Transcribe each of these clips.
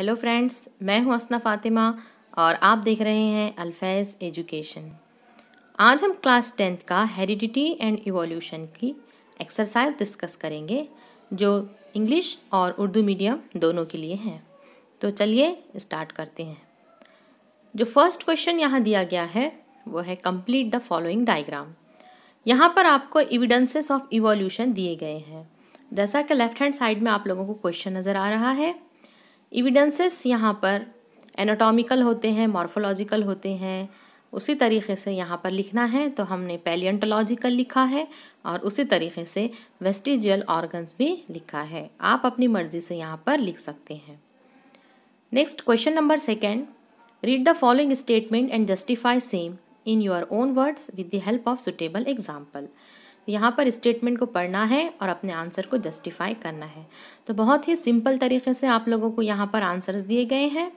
Hello friends मैं हूं असना फातिमा और आप देख रहे हैं अल्फैज़ एजुकेशन आज हम क्लास टेंथ का हेरिडिटी एंड इवोल्यूशन की एक्सरसाइज डिस्कस करेंगे जो इंग्लिश और उर्दू मीडियम दोनों के लिए हैं तो चलिए स्टार्ट करते हैं जो फर्स्ट क्वेश्चन यहाँ दिया गया है वो है कंप्लीट द फॉलोइंग डायग्राम यहाँ पर आपको एविडेंसेस ऑफ इवोल्यूशन दिए गए हैं जैसा कि लेफ्ट हैंड साइड में आप लोगों को क्वेश्चन नज़र आ रहा है एविडेंसेस यहाँ पर एनाटॉमिकल होते हैं मॉर्फोलॉजिकल होते हैं उसी तरीके से यहाँ पर लिखना है तो हमने पैलियंटोलॉजिकल लिखा है और उसी तरीके से वेस्टिजियल ऑर्गन्स भी लिखा है आप अपनी मर्जी से यहाँ पर लिख सकते हैं next question number second read the following statement and justify same in your own words with the help of suitable example तो यहाँ पर स्टेटमेंट को पढ़ना है और अपने आंसर को जस्टिफाई करना है तो बहुत ही सिंपल तरीके से आप लोगों को यहाँ पर आंसर्स दिए गए हैं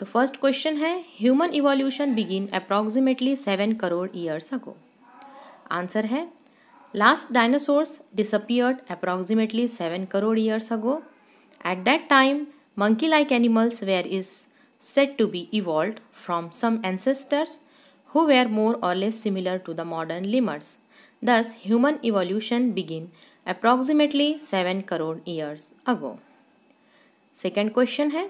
तो फर्स्ट क्वेश्चन है human evolution begin approximately seven crore years ago answer है last dinosaurs disappeared approximately seven crore years ago at that time monkey like animals were is said to be evolve from some ancestors who were more or less similar to the modern lemurs Thus, human evolution began approximately 7 crore years ago. Second question है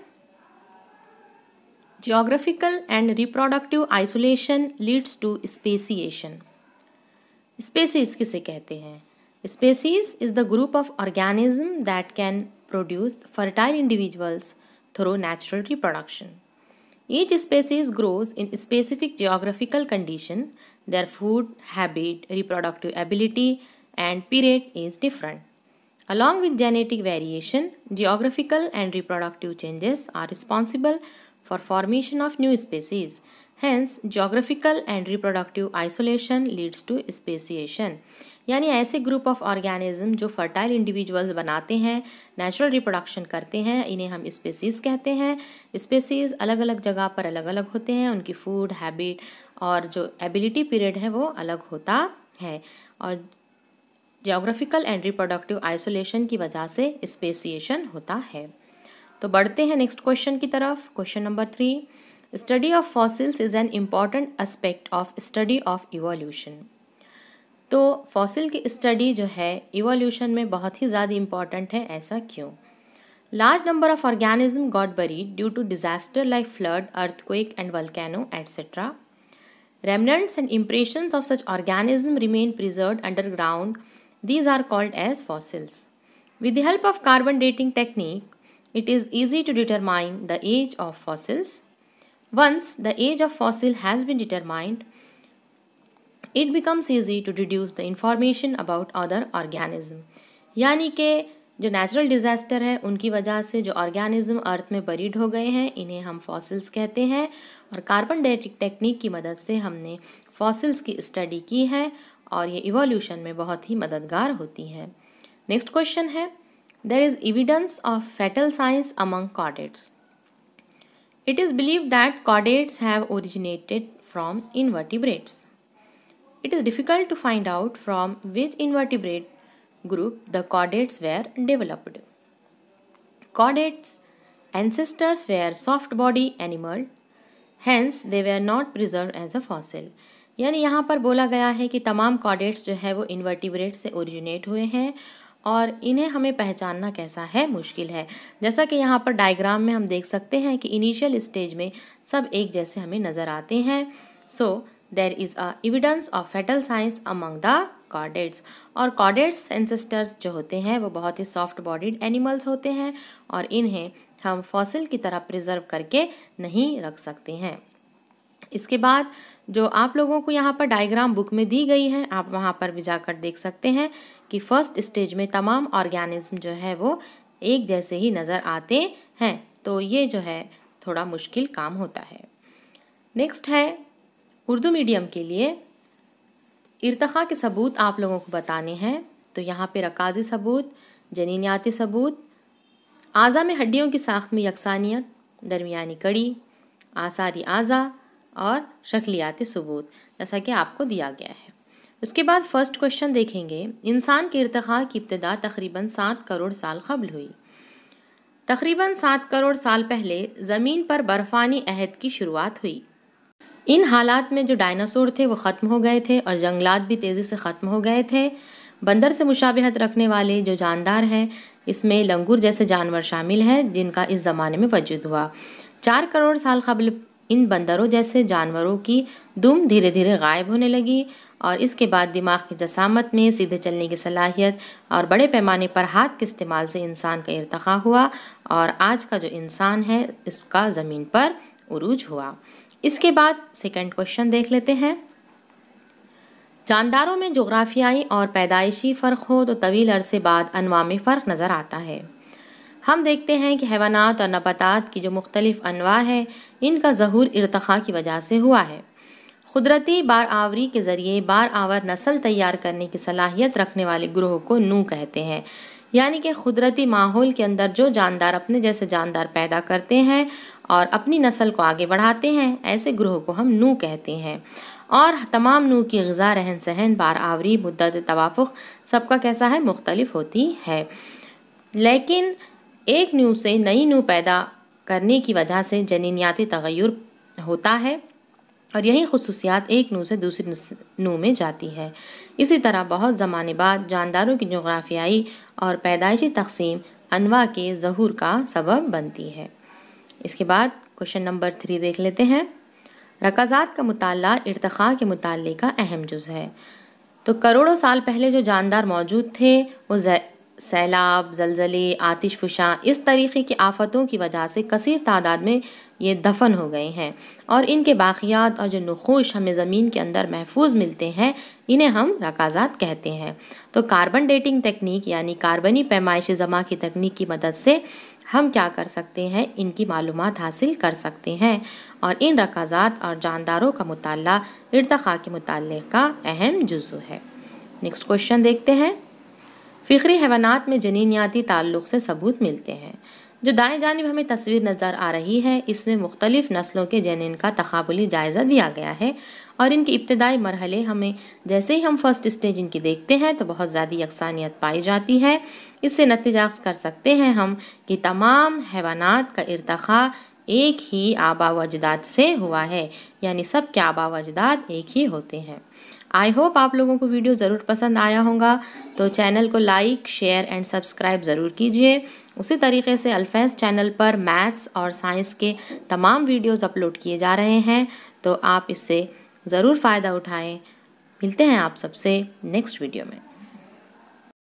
Geographical and reproductive isolation leads to speciation. Species किसे कहते हैं Species is the group of organism that can produce fertile individuals through natural reproduction. Each species grows in specific geographical condition. Their food, habit, reproductive ability and period is different. Along with genetic variation, geographical and reproductive changes are responsible for formation of new species. Hence, geographical and reproductive isolation leads to speciation. यानी ऐसे group of organism जो fertile individuals बनाते हैं natural reproduction करते हैं इन्हें हम species कहते हैं स्पेसीज़ अलग अलग जगह पर अलग अलग होते हैं उनकी फूड हैबिट और जो एबिलिटी पीरियड है वो अलग होता है और जोग्राफिकल एंड रिप्रोडक्टिव आइसोलेशन की वजह से स्पेसिएशन होता है तो बढ़ते हैं नेक्स्ट क्वेश्चन की तरफ question number three study of fossils is an important aspect of study of evolution तो फॉसिल की स्टडी जो है इवोल्यूशन में बहुत ही ज़्यादा इम्पॉर्टेंट है ऐसा क्यों large number of organism got buried due to disaster like flood earthquake and volcano etcetera remnants and impression of such organism remain preserve underground these are called as fossils with the help of carbon dating technique it is easy to determine the age of fossils once the age of fossil has been determined it becomes easy to reduce the information about other organism यानी कि जो natural disaster है उनकी वजह से जो organism अर्थ में buried हो गए हैं इन्हें हम फॉसिल्स कहते हैं और कार्बन डेटिंग टेक्निक की मदद से हमने फॉसिल्स की स्टडी की है और ये इवोल्यूशन में बहुत ही मददगार होती है नेक्स्ट क्वेश्चन है there is evidence of fetal signs among chordates it is believe that chordates have originated from invertebrates It is difficult to find out from which invertebrate group the chordates were developed. Chordates' ancestors were soft body animal, hence they were not preserved as a fossil. यानी यहाँ पर बोला गया है कि तमाम caudates जो है वो इन्वर्टिब्रेट से ओरिजिनेट हुए हैं और इन्हें हमें पहचानना कैसा है मुश्किल है जैसा कि यहाँ पर डायग्राम में हम देख सकते हैं कि इनिशियल स्टेज में सब एक जैसे हमें नज़र आते हैं so so, there is a evidence of fetal signs among the chordates और कॉडेट्स एंसेस्टर्स जो होते हैं वो बहुत ही सॉफ्ट बॉडीड एनिमल्स होते हैं और इन्हें हम फॉसिल की तरह प्रिजर्व करके नहीं रख सकते हैं इसके बाद जो आप लोगों को यहाँ पर डायग्राम बुक में दी गई है आप वहाँ पर भी जाकर देख सकते हैं कि फर्स्ट स्टेज में तमाम ऑर्गेनिज्म जो है वो एक जैसे ही नज़र आते हैं तो ये जो है थोड़ा मुश्किल काम होता है नेक्स्ट है उर्दू मीडियम के लिए इरतखा के सबूत आप लोगों को बताने हैं तो यहाँ पे रकाजी सबूत जनीनियाती सबूत आज़ा में हड्डियों की साख्त में यकसानियत दरमिया कड़ी आसारी आज़ा और शक्लियाती सबूत जैसा कि आपको दिया गया है उसके बाद फर्स्ट क्वेश्चन देखेंगे इंसान के इरतखा की इब्तदा तकरीबन सात करोड़ साल कबल हुई तकरीबन सात करोड़ साल पहले ज़मीन पर बर्फ़ानी अहद की शुरुआत हुई इन हालात में जो डायनासोर थे वो ख़त्म हो गए थे और जंगलात भी तेज़ी से ख़त्म हो गए थे बंदर से मुशाबहत रखने वाले जो जानदार हैं इसमें लंगूर जैसे जानवर शामिल हैं जिनका इस ज़माने में वजूद हुआ चार करोड़ साल कबल इन बंदरों जैसे जानवरों की दुम धीरे धीरे गायब होने लगी और इसके बाद दिमाग की जसामत में सीधे चलने की सलाहियत और बड़े पैमाने पर हाथ के इस्तेमाल से इंसान का इरतखा हुआ और आज का जो इंसान है इसका ज़मीन पर उरूज हुआ इसके बाद सेकंड क्वेश्चन देख लेते हैं जानदारों में जोग्राफियाई और पैदाइशी फ़र्क हो तो तवील अरसे बाद अनवा में फ़र्क नज़र आता है हम देखते हैं कि हैवानात और नबातात की जो मुख्तलिफ़ अनवा है इनका जहूर इरतखा की वजह से हुआ है कुदरती बार आवरी के ज़रिए बार आवर नस्ल तैयार करने की सलाहियत रखने वाले ग्रोह को नू कहते हैं यानी कि कुदरती माहौल के अंदर जो जानदार अपने जैसे जानदार पैदा करते हैं और अपनी नस्ल को आगे बढ़ाते हैं ऐसे ग्रोह को हम नू कहते हैं और तमाम नू की गज़ा रहन सहन बार आवरी मुद्दत तवाफ़ सबका कैसा है मुख्तलिफ होती है लेकिन एक नू से नई नू पैदा करने की वजह से जनीनियाती तगैर होता है और यही खसूसियात एक नू से दूसरी नू में जाती है इसी तरह बहुत ज़माने बाद जानदारों की जोग्राफियाई और पैदाइशी तकसीम अनवा के जहूर का सबब बनती है इसके बाद क्वेश्चन नंबर थ्री देख लेते हैं रकाजात का मुताल इरतखा के मुताले का अहम जुज़ है तो करोड़ों साल पहले जो जानदार मौजूद थे वो सैलाब जलजले आतिशफुशा इस तरीके की आफ़तों की वजह से कसर तादाद में ये दफन हो गए हैं और इनके बाक़ियात और जो नखोश हमें ज़मीन के अंदर महफूज मिलते हैं इन्हें हम रकाजात कहते हैं तो कार्बन डेटिंग टेक्निक यानी कार्बनी पैमाइश जमा की तकनीक की मदद से हम क्या कर सकते हैं इनकी मालूम हासिल कर सकते हैं और इन रकाजात और जानदारों का मुताल इरतखा के मुतल का अहम जुजू है नेक्स्ट क्वेश्चन देखते हैं फ़िक्री हैवानात में जनीनियाती ताल्लुक़ से सबूत मिलते हैं जो दाएं जानब हमें तस्वीर नज़र आ रही है इसमें मुख्तलिफ़ नस्लों के जनिन का तकबली जायज़ा दिया गया है और इनके इब्तदाई मरहले हमें जैसे ही हम फर्स्ट स्टेज इनकी देखते हैं तो बहुत ज़्यादा यकसानियत पाई जाती है इससे नतजाज कर सकते हैं हम कि तमाम हैवानात का इरतखा एक ही आबा वजदाद से हुआ है यानी सब के आबा वजदाद एक ही होते हैं आई होप आप लोगों को वीडियो ज़रूर पसंद आया होगा तो चैनल को लाइक शेयर एंड सब्सक्राइब ज़रूर कीजिए उसी तरीके से अल्फेज चैनल पर मैथ्स और साइंस के तमाम वीडियोस अपलोड किए जा रहे हैं तो आप इससे ज़रूर फ़ायदा उठाएं मिलते हैं आप सबसे नेक्स्ट वीडियो में